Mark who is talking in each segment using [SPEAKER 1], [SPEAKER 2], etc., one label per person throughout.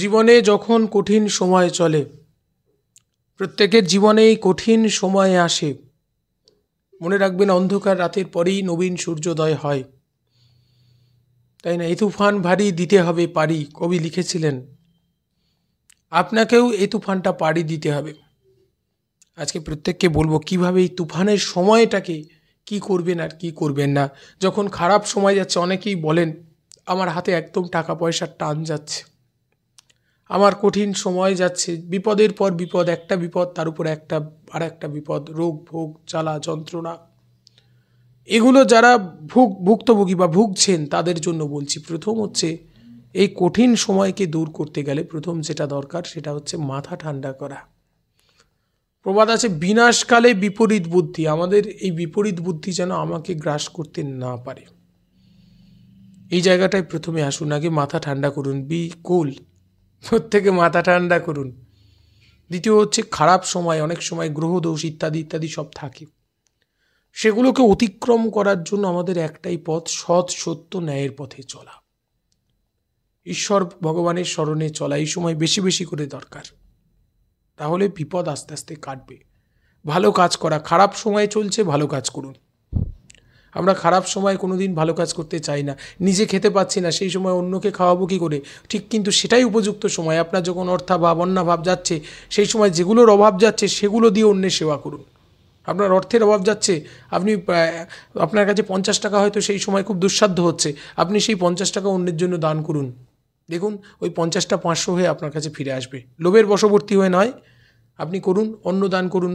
[SPEAKER 1] জীবনে যখন কঠিন সময় চলে প্রত্যেকের জীবনেই কঠিন সময় আসে মনে রাখবেন অন্ধকার রাতের পরেই নবীন সূর্যোদয় হয় তাই না এ তুফান ভারী দিতে হবে পারি কবি লিখেছিলেন আপনাকেও এই তুফানটা পারি দিতে হবে আজকে প্রত্যেককে বলবো কিভাবে এই তুফানের সময়টাকে কি করবেন আর কি করবেন না যখন খারাপ সময় যাচ্ছে অনেকেই বলেন আমার হাতে একদম টাকা পয়সার টান যাচ্ছে আমার কঠিন সময় যাচ্ছে বিপদের পর বিপদ একটা বিপদ তার উপরে একটা আর একটা বিপদ রোগ ভোগ জ্বালা যন্ত্রণা এগুলো যারা ভুগ ভুক্তভোগী বা ভুগছেন তাদের জন্য বলছি প্রথম হচ্ছে এই কঠিন সময়কে দূর করতে গেলে প্রথম যেটা দরকার সেটা হচ্ছে মাথা ঠান্ডা করা প্রবাদ আছে বিনাশকালে বিপরীত বুদ্ধি আমাদের এই বিপরীত বুদ্ধি যেন আমাকে গ্রাস করতে না পারে এই জায়গাটায় প্রথমে আসুন আগে মাথা ঠান্ডা করুন বি কুল থেকে মাথা ঠান্ডা করুন দ্বিতীয় হচ্ছে খারাপ সময় অনেক সময় গ্রহদোষ ইত্যাদি ইত্যাদি সব থাকে সেগুলোকে অতিক্রম করার জন্য আমাদের একটাই পথ সৎ সত্য ন্যায়ের পথে চলা ঈশ্বর ভগবানের স্মরণে চলা এই সময় বেশি বেশি করে দরকার তাহলে বিপদ আস্তে আস্তে কাটবে ভালো কাজ করা খারাপ সময়ে চলছে ভালো কাজ করুন আমরা খারাপ সময় কোনো দিন ভালো কাজ করতে চাই না নিজে খেতে পাচ্ছি না সেই সময় অন্যকে খাওয়াবো কী করে ঠিক কিন্তু সেটাই উপযুক্ত সময় আপনার যখন অর্থাভাব অন্যাভাব যাচ্ছে সেই সময় যেগুলোর অভাব যাচ্ছে সেগুলো দিয়ে অন্যের সেবা করুন আপনার অর্থের অভাব যাচ্ছে আপনি আপনার কাছে পঞ্চাশ টাকা হয়তো সেই সময় খুব দুঃসাধ্য হচ্ছে আপনি সেই পঞ্চাশ টাকা অন্যের জন্য দান করুন দেখুন ওই পঞ্চাশটা পাঁচশো হয়ে আপনার কাছে ফিরে আসবে লোভের বশবর্তী হয়ে নয় আপনি করুন অন্ন দান করুন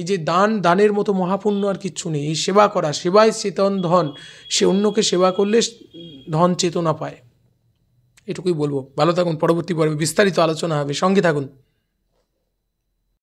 [SPEAKER 1] এই যে দান দানের মতো মহাপুণ্য আর কিচ্ছু নেই এই সেবা করা সেবাই চেতন ধন সে অন্যকে সেবা করলে ধন চেতনা পায় এটুকুই বলবো ভালো থাকুন পরবর্তী পর্বে বিস্তারিত আলোচনা হবে সঙ্গে থাকুন